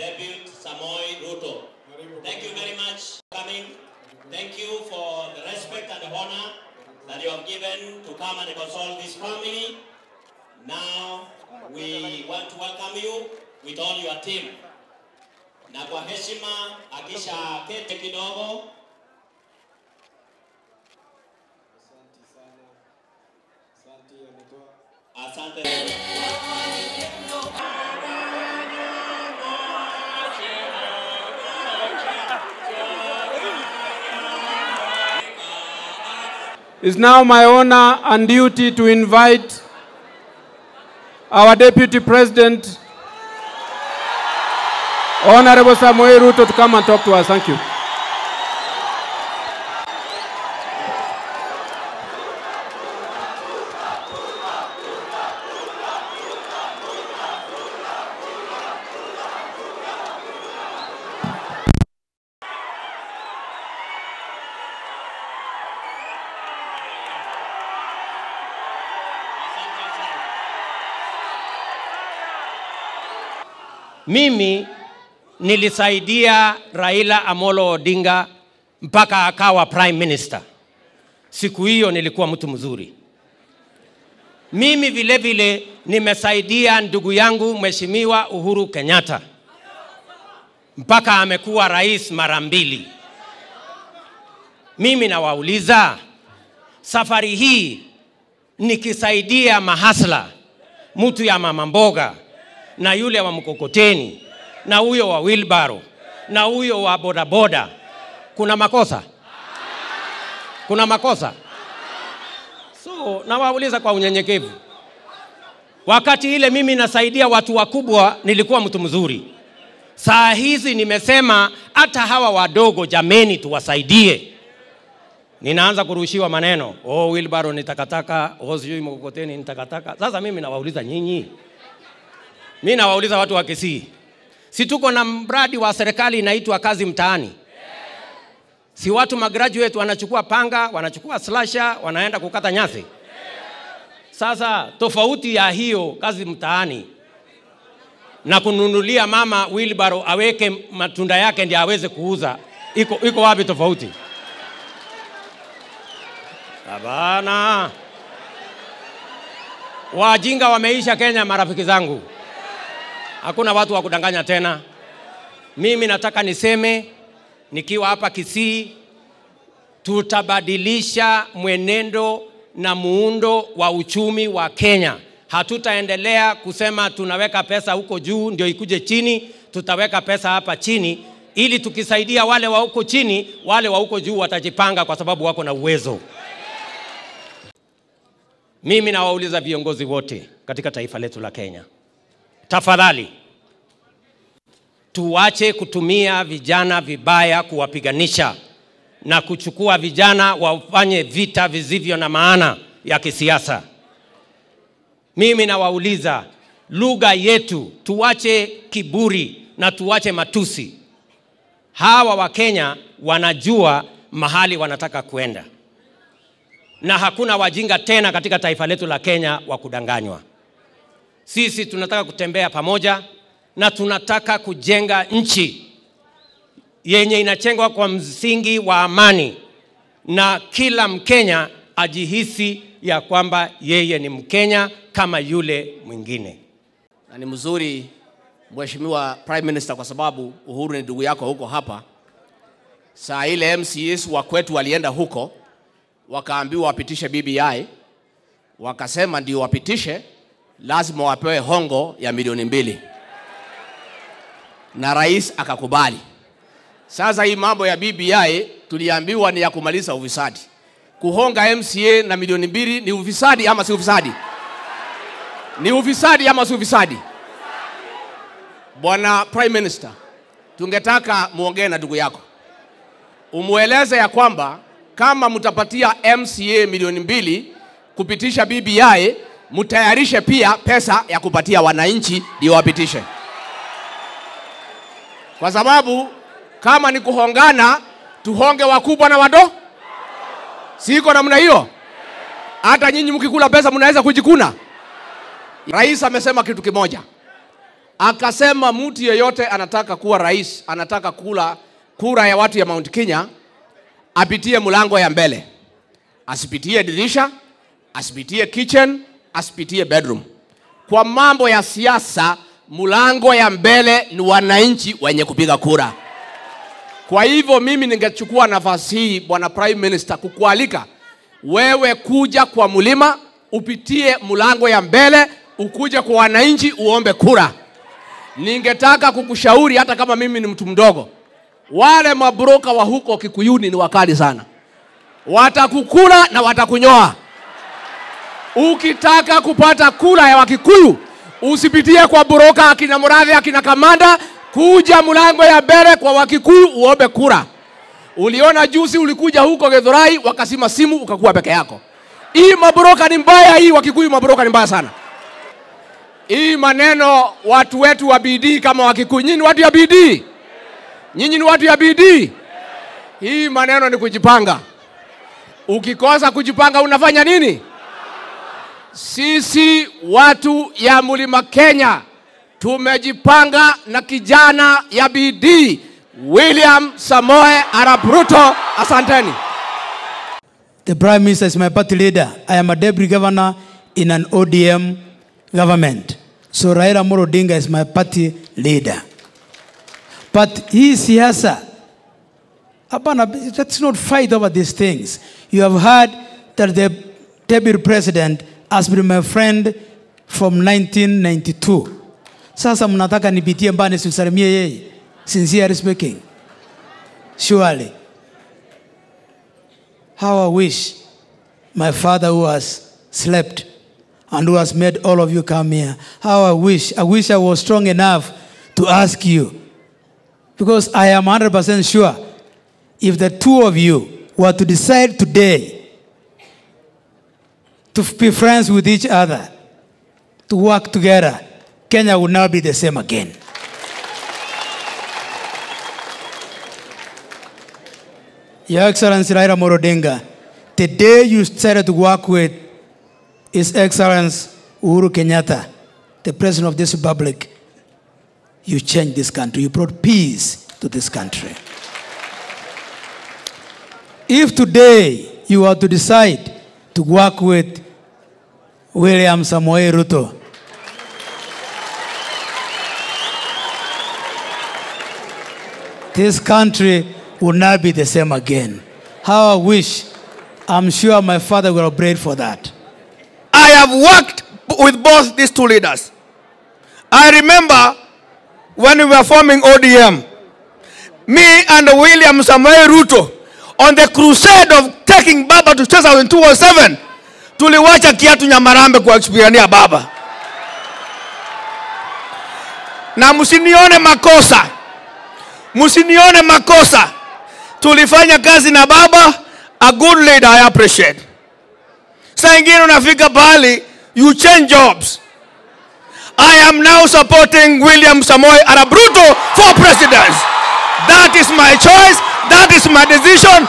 debut Samoy Ruto. Thank you very much for coming. Thank you for the respect and the honor that you have given to come and console this family. Now we want to welcome you with all your team. Na kwa heshima akisha kete kidogo Asante. It's now my honor and duty to invite our Deputy President, Honorable Samuel Ruto, to come and talk to us. Thank you. mimi nilisaidia Raila Amolo Odinga mpaka akawa prime minister. Siku hiyo nilikuwa mtu mzuri. Mimi vile vile nimesaidia ndugu yangu Mheshimiwa Uhuru Kenyatta mpaka amekuwa rais mara mbili. Mimi nawauliza safari hii nikisaidia mahasla, mtu ya mama mboga na yule wa mkokoteni na huyo wa wilbaro na huyo wa bodaboda kuna makosa kuna makosa so nawauliza kwa unyenyekevu wakati ile mimi nasaidia watu wakubwa nilikuwa mtu mzuri saa hizi nimesema hata hawa wadogo jameni tuwasaidie ninaanza kurushiwa maneno oh, wilbaro ni takataka oh, sijui mkokoteni ni takataka sasa mimi nawauliza nyinyi mi nawauliza watu wa Kisii, si tuko na mradi wa serikali inaitwa kazi mtaani? Si watu magraduate wanachukua panga, wanachukua slasha, wanaenda kukata nyasi? Sasa tofauti ya hiyo kazi mtaani na kununulia mama wilbaro aweke matunda yake ndiye aweze kuuza, iko, iko wapi tofauti? Abana, wajinga wameisha Kenya, marafiki zangu hakuna watu wa kudanganya tena. Mimi nataka niseme nikiwa hapa Kisii, tutabadilisha mwenendo na muundo wa uchumi wa Kenya. Hatutaendelea kusema tunaweka pesa huko juu ndio ikuje chini, tutaweka pesa hapa chini ili tukisaidia wale wa huko chini, wale wa huko juu watajipanga kwa sababu wako na uwezo. Mimi nawauliza viongozi wote katika taifa letu la Kenya, tafadhali tuache kutumia vijana vibaya kuwapiganisha na kuchukua vijana wafanye vita visivyo na maana ya kisiasa. Mimi nawauliza, lugha yetu, tuache kiburi na tuache matusi. Hawa Wakenya wanajua mahali wanataka kuenda, na hakuna wajinga tena katika taifa letu la Kenya wa kudanganywa. Sisi tunataka kutembea pamoja na tunataka kujenga nchi yenye inachengwa kwa msingi wa amani, na kila Mkenya ajihisi ya kwamba yeye ni Mkenya kama yule mwingine. Na ni mzuri Mheshimiwa Prime Minister, kwa sababu Uhuru ni ndugu yako huko hapa. Saa ile mcs wa kwetu walienda huko wakaambiwa wapitishe BBI, wakasema ndio wapitishe lazima wapewe hongo ya milioni mbili na rais akakubali. Sasa hii mambo ya BBI tuliambiwa ni ya kumaliza ufisadi. Kuhonga MCA na milioni mbili ni ufisadi ama si ufisadi? Ni ufisadi ama si ufisadi? Bwana Prime Minister, tungetaka muongee na ndugu yako, umweleze ya kwamba kama mtapatia MCA milioni mbili kupitisha BBI mtayarishe pia pesa ya kupatia wananchi ndio kwa sababu kama ni kuhongana, tuhonge wakubwa na wado, siko namna hiyo. Hata nyinyi mkikula pesa mnaweza kujikuna. Rais amesema kitu kimoja, akasema mtu yeyote anataka kuwa rais, anataka kula kura ya watu ya Mount Kenya, apitie mlango ya mbele, asipitie dirisha, asipitie kitchen asipitie bedroom kwa mambo ya siasa mlango ya mbele ni wananchi wenye kupiga kura kwa hivyo mimi ningechukua nafasi hii bwana prime minister kukualika wewe kuja kwa mlima upitie mlango ya mbele ukuja kwa wananchi uombe kura ningetaka kukushauri hata kama mimi ni mtu mdogo wale mabroka wa huko kikuyuni ni wakali sana watakukula na watakunyoa Ukitaka kupata kura ya Wakikuyu usipitie kwa Buroka akina Muradhi akina Kamanda, kuja mlango ya mbele kwa Wakikuyu uombe kura. Uliona juzi ulikuja huko Githurai wakasima simu ukakuwa peke yako. Hii mabroka ni mbaya, hii Wakikuyu mabroka ni mbaya sana. Hii maneno watu wetu wa bidii kama Wakikuyu, nyinyi watu ya bidii, nyinyi ni watu ya bidii. Hii maneno ni kujipanga. Ukikosa kujipanga unafanya nini? Sisi watu ya Mlima Kenya tumejipanga na kijana ya bidii William Samoe Arap Ruto. Asanteni. The Prime Minister is my party leader. I am a deputy governor in an ODM government. So Raila Amolo Odinga is my party leader. But hii siasa hapana, let's not fight over these things. You have heard that the deputy president has been my friend from 1992. Sasa mnataka nipitie mbane simsalimie yeye, sincerely speaking, surely how I wish my father who has slept and who has made all of you come here. How I wish, I wish I was strong enough to ask you. Because I am 100% sure if the two of you were to decide today to be friends with each other, to work together, Kenya will now be the same again. Your Excellency Raila Morodinga, the day you started to work with His Excellency Uhuru Kenyatta, the President of this Republic, you changed this country. You brought peace to this country. If today you are to decide to work with William Samoei Ruto. This country will not be the same again. How I wish. I'm sure my father will pray for that. I have worked with both these two leaders. I remember when we were forming ODM, me and William Samuel Ruto on the crusade of taking baba to 2007 tuliwacha kiatu nyamarambe kuwapigania baba na msinione makosa msinione makosa tulifanya kazi na baba a good leader i appreciate saa ingine unafika pahali you change jobs i am now supporting william samoy arabruto for president that is my choice that is my decision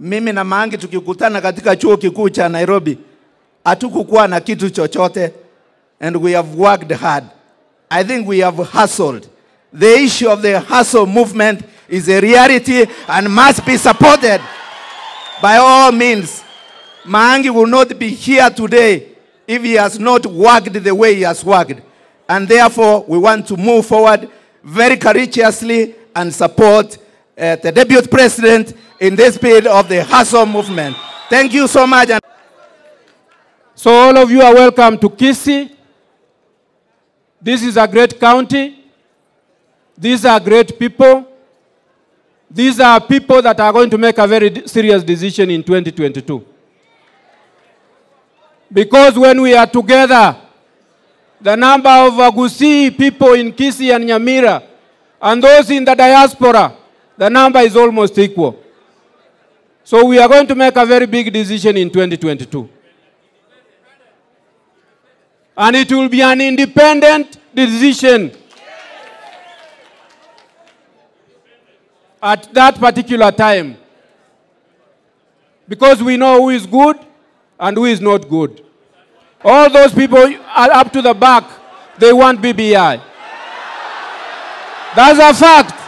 mimi na Mange tukikutana katika chuo kikuu cha Nairobi, hatukukuwa na kitu chochote and we have worked hard. I think we have hustled. The issue of the hustle movement is a reality and must be supported by all means. Mange will not be here today if he has not worked the way he has worked. And therefore, we want to move forward very courageously and support uh, the deputy president in this period of the hustle movement. Thank you so much. so all of you are welcome to Kisi. This is a great county. These are great people. These are people that are going to make a very serious decision in 2022. Because when we are together, the number of Agusi people in Kisi and Nyamira, and those in the diaspora, The number is almost equal. So we are going to make a very big decision in 2022. And it will be an independent decision. At that particular time. Because we know who is good and who is not good. All those people are up to the back, they want BBI. That's a fact.